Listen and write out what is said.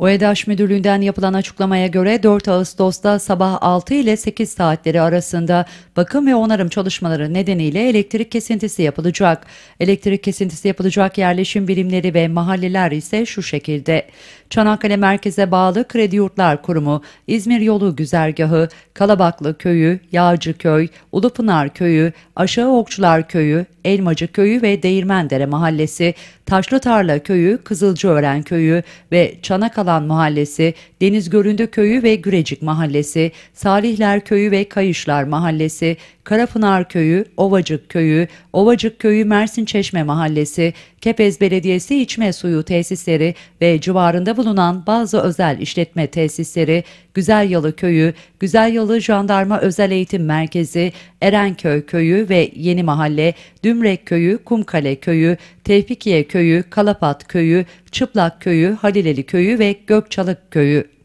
OEDAŞ Müdürlüğü'nden yapılan açıklamaya göre 4 Ağustos'ta sabah 6 ile 8 saatleri arasında bakım ve onarım çalışmaları nedeniyle elektrik kesintisi yapılacak. Elektrik kesintisi yapılacak yerleşim birimleri ve mahalleler ise şu şekilde. Çanakkale merkeze bağlı Kredi Yurtlar Kurumu, İzmir Yolu Güzergahı, Kalabaklı Köyü, Köy Ulupınar Köyü, Aşağı Okçular Köyü, Elmacı Köyü ve Değirmendere Mahallesi, Taşlı Tarla Köyü, Kızılcıören Köyü ve Çanakalan Mahallesi, Deniz Göründü Köyü ve Gürecik Mahallesi, Salihler Köyü ve Kayışlar Mahallesi, Karapınar Köyü, Ovacık Köyü, Ovacık Köyü Mersin Çeşme Mahallesi, Kepez Belediyesi içme suyu tesisleri ve civarında bulunan bazı özel işletme tesisleri, Güzelyalı Köyü, Güzelyalı Jandarma Özel Eğitim Merkezi, Erenköy Köyü ve Yeni Mahalle, Dümrek Köyü, Kumkale Köyü, Tevfikiye Köyü, Kalapat Köyü, Çıplak Köyü, Halileli Köyü ve Gökçalık Köyü